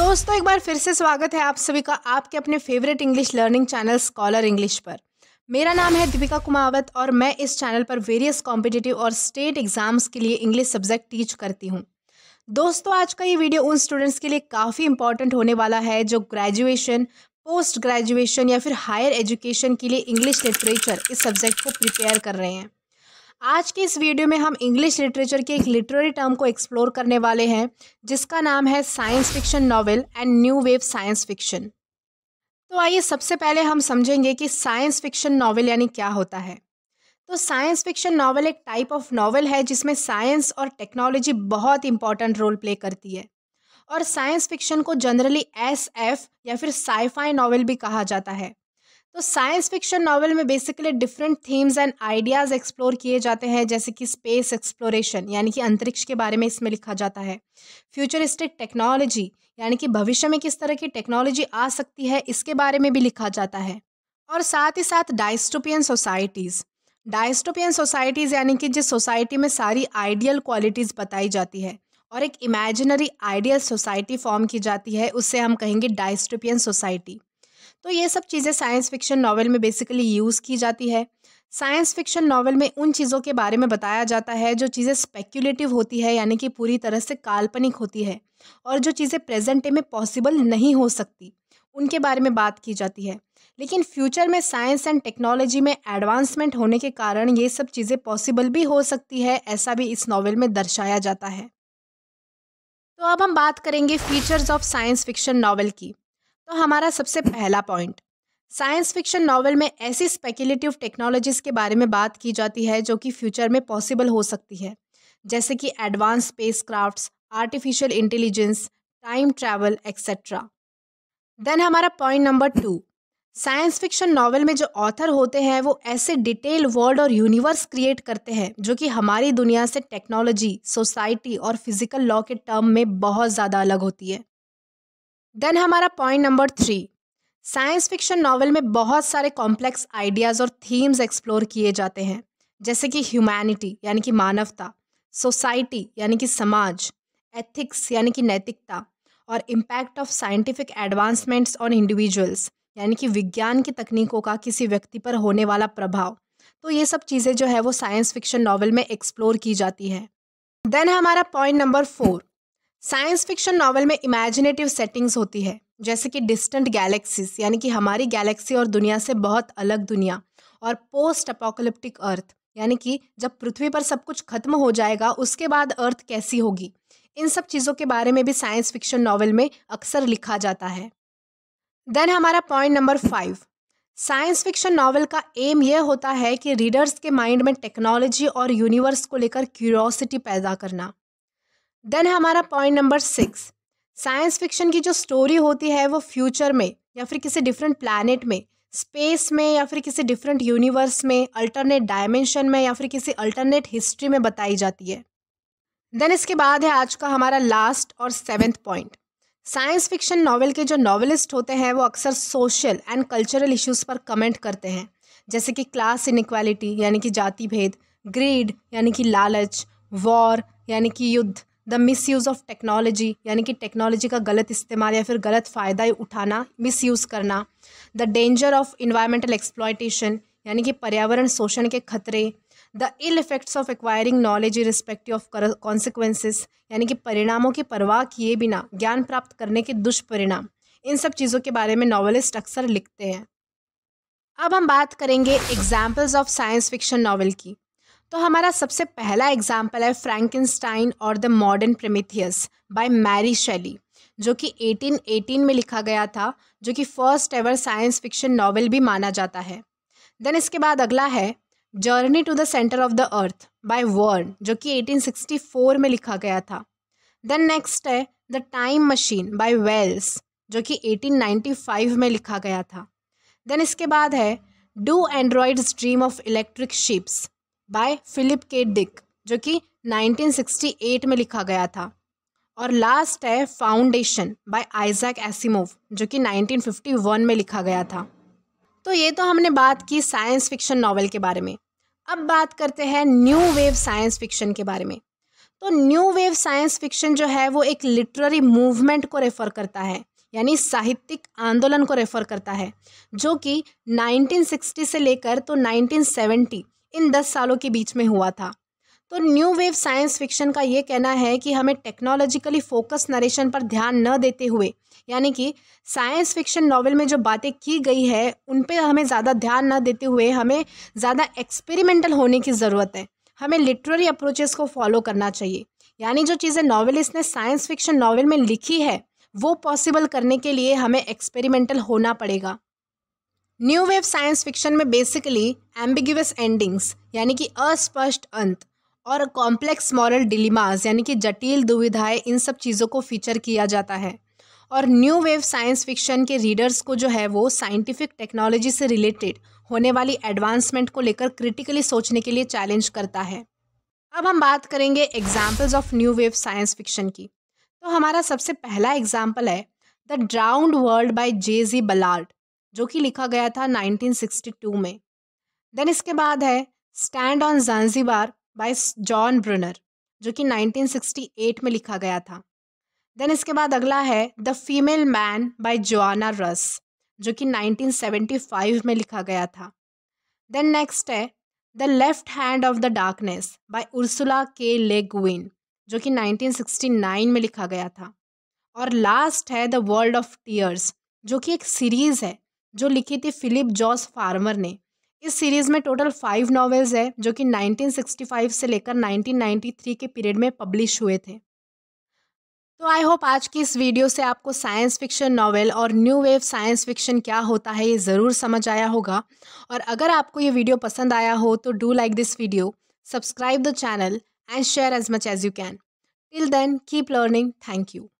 दोस्तों एक बार फिर से स्वागत है आप सभी का आपके अपने favourite English learning channel Scholar English पर मेरा नाम है दीपिका कुमावत और मैं इस चैनल पर वेरियस कॉम्पिटिटिव और स्टेट एग्जाम्स के लिए इंग्लिश सब्जेक्ट टीच करती हूँ दोस्तों आज का ये वीडियो उन स्टूडेंट्स के लिए काफ़ी इंपॉर्टेंट होने वाला है जो ग्रेजुएशन पोस्ट ग्रेजुएशन या फिर हायर एजुकेशन के लिए इंग्लिश लिटरेचर इस सब्जेक्ट को प्रिपेयर कर रहे हैं आज के इस वीडियो में हम इंग्लिश लिटरेचर के एक लिटरेरी टर्म को एक्सप्लोर करने वाले हैं जिसका नाम है science fiction novel and new wave science fiction तो आइए सबसे पहले हम समझेंगे कि साइंस फिक्शन नॉवेल यानी क्या होता है तो साइंस फिक्शन नॉवेल एक टाइप ऑफ नॉवेल है जिसमें साइंस और टेक्नोलॉजी बहुत इंपॉर्टेंट रोल प्ले करती है और साइंस फिक्शन को जनरली एस एफ या फिर साइफाई नॉवेल भी कहा जाता है तो साइंस फिक्शन नॉवल में basically different themes and ideas explore किए जाते हैं जैसे कि स्पेस एक्सप्लोरेशन यानी कि अंतरिक्ष के बारे में इसमें लिखा जाता है फ्यूचरिस्टिक टेक्नोलॉजी यानी कि भविष्य में किस तरह की टेक्नोलॉजी आ सकती है इसके बारे में भी लिखा जाता है और साथ ही साथ डाइस्टोपियन सोसाइटीज़ डाइस्टोपियन सोसाइटीज़ यानी कि जिस सोसाइटी में सारी आइडियल क्वालिटीज़ बताई जाती है और एक इमेजिनरी आइडियल सोसाइटी फॉर्म की जाती है उससे हम कहेंगे डाइस्टोपियन सोसाइटी तो ये सब चीज़ें साइंस फिक्शन नावल में बेसिकली यूज़ की जाती है साइंस फिक्शन नावल में उन चीज़ों के बारे में बताया जाता है जो चीज़ें स्पेक्यूलेटिव होती है यानी कि पूरी तरह से काल्पनिक होती है और जो चीज़ें प्रेजेंट डे में पॉसिबल नहीं हो सकती उनके बारे में बात की जाती है लेकिन फ्यूचर में साइंस एंड टेक्नोलॉजी में एडवांसमेंट होने के कारण ये सब चीज़ें पॉसिबल भी हो सकती है ऐसा भी इस नावल में दर्शाया जाता है तो अब हम बात करेंगे features of science fiction novel की तो हमारा सबसे पहला पॉइंट साइंस फिक्शन नॉवल में ऐसी स्पेकुलेटिव टेक्नोलॉजीज़ के बारे में बात की जाती है जो कि फ्यूचर में पॉसिबल हो सकती है जैसे कि advance spacecraft artificial intelligence time travel etcetera then हमारा point number two science fiction novel में जो ऑथर होते हैं वो ऐसे डिटेल वर्ल्ड और यूनिवर्स क्रिएट करते हैं जो कि हमारी दुनिया से टेक्नोलॉजी सोसाइटी और फिजिकल लॉ के टर्म में बहुत ज़्यादा अलग होती है देन हमारा point number three science fiction novel में बहुत सारे कॉम्प्लेक्स आइडियाज़ और थीम्स एक्सप्लोर किए जाते हैं जैसे कि ह्यूमैनिटी यानी कि मानवता सोसाइटी यानी कि समाज एथिक्स यानी कि नैतिकता और impact of scientific advancements on individuals यानी कि विज्ञान की तकनीकों का किसी व्यक्ति पर होने वाला प्रभाव तो ये सब चीज़ें जो है वो साइंस फिक्शन नावल में एक्सप्लोर की जाती है देन हमारा point number four science fiction novel में इमेजिनेटिव सेटिंग्स होती है जैसे कि डिस्टेंट गैलेक्सीज यानी कि हमारी गैलेक्सी और दुनिया से बहुत अलग दुनिया और पोस्ट अपोकलिप्टिक अर्थ यानी कि जब पृथ्वी पर सब कुछ खत्म हो जाएगा उसके बाद अर्थ कैसी होगी इन सब चीज़ों के बारे में भी साइंस फिक्शन नॉवल में अक्सर लिखा जाता है देन हमारा point number five science fiction novel का एम यह होता है कि रीडर्स के माइंड में टेक्नोलॉजी और यूनिवर्स को लेकर क्यूरोसिटी पैदा करना देन हमारा point number six science fiction की जो स्टोरी होती है वो फ्यूचर में या फिर किसी डिफरेंट प्लानट में स्पेस में या फिर किसी डिफरेंट यूनिवर्स में अल्टरनेट डायमेंशन में या फिर किसी अल्टरनेट हिस्ट्री में बताई जाती है देन इसके बाद है आज का हमारा लास्ट और seventh point science fiction novel के जो नॉवलिस्ट होते हैं वो अक्सर सोशल एंड कल्चरल इश्यूज पर कमेंट करते हैं जैसे कि क्लास इनक्वालिटी यानी कि जाति भेद ग्रीड यानी कि लालच वॉर यानी कि युद्ध the misuse of technology यानी कि टेक्नोलॉजी का गलत इस्तेमाल या फिर गलत फ़ायदा उठाना मिस यूज़ करना the danger of environmental exploitation यानी कि पर्यावरण शोषण के खतरे the ill effects of acquiring knowledge respective of consequences यानी कि परिणामों की परवाह किए बिना ज्ञान प्राप्त करने के दुष्परिणाम इन सब चीज़ों के बारे में नॉवलिस्ट अक्सर लिखते हैं अब हम बात करेंगे examples of science fiction novel की तो हमारा सबसे पहला एग्जाम्पल है फ्रैंकिस्टाइन और the modern Prometheus by Mary Shelley जो कि 1818 में लिखा गया था जो कि first ever science fiction novel भी माना जाता है देन इसके बाद अगला है journey to the centre of the earth by Verne जो कि 1864 में लिखा गया था देन नेक्स्ट है the time machine by Wells जो कि 1895 में लिखा गया था देन इसके बाद है do androids dream of electric ships by Philip K Dick जो कि 1968 में लिखा गया था और लास्ट है फाउंडेशन बाय आइजैक एसिमोव जो कि 1951 में लिखा गया था तो ये तो हमने बात की साइंस फिक्शन नॉवल के बारे में अब बात करते हैं न्यू वेव साइंस फिक्शन के बारे में तो न्यू वेव साइंस फिक्शन जो है वो एक लिटरेरी मूवमेंट को रेफ़र करता है यानी साहित्यिक आंदोलन को रेफ़र करता है जो कि 1960 से लेकर तो 1970 इन दस सालों के बीच में हुआ था तो न्यू वेव साइंस फिक्शन का ये कहना है कि हमें टेक्नोलॉजिकली फोकस नरेशन पर ध्यान न देते हुए यानी कि साइंस फिक्शन नॉवल में जो बातें की गई है उन पर हमें ज़्यादा ध्यान न देते हुए हमें ज़्यादा एक्सपेरिमेंटल होने की ज़रूरत है हमें लिटरेरी अप्रोचेस को फॉलो करना चाहिए यानी जो चीज़ें नॉवलिस्ट ने साइंस फिक्शन नॉवल में लिखी है वो पॉसिबल करने के लिए हमें एक्सपेरिमेंटल होना पड़ेगा न्यू वेव साइंस फिक्शन में बेसिकली एम्बिग्यूस एंडिंग्स यानी कि अस्पष्ट अंत और कॉम्प्लेक्स मॉरल डिलीमाज यानी कि जटिल दुविधाएं इन सब चीज़ों को फीचर किया जाता है और न्यू वेव साइंस फिक्शन के रीडर्स को जो है वो साइंटिफिक टेक्नोलॉजी से रिलेटेड होने वाली एडवांसमेंट को लेकर क्रिटिकली सोचने के लिए चैलेंज करता है अब हम बात करेंगे examples of new wave science fiction की तो हमारा सबसे पहला एग्जाम्पल है the drowned world by J G Ballard जो कि लिखा गया था 1962 में देन इसके बाद है stand on Zanzibar by John Brunner जो कि 1968 में लिखा गया था देन इसके बाद अगला है the female man by Joanna Russ जो कि 1975 में लिखा गया था देन नेक्स्ट है the left hand of the darkness by Ursula K Le Guin जो कि 1969 में लिखा गया था और लास्ट है द वर्ल्ड ऑफ टीयर्स जो कि एक सीरीज़ है जो लिखी थी फिलिप जॉस फार्मर ने इस सीरीज़ में टोटल फाइव नॉवेल्स है जो कि 1965 से लेकर 1993 के पीरियड में पब्लिश हुए थे तो आई होप आज की इस वीडियो से आपको साइंस फिक्शन नॉवेल और न्यू वेव साइंस फिक्शन क्या होता है ये ज़रूर समझ आया होगा और अगर आपको ये वीडियो पसंद आया हो तो do like this video subscribe the channel and share as much as you can till then keep learning thank you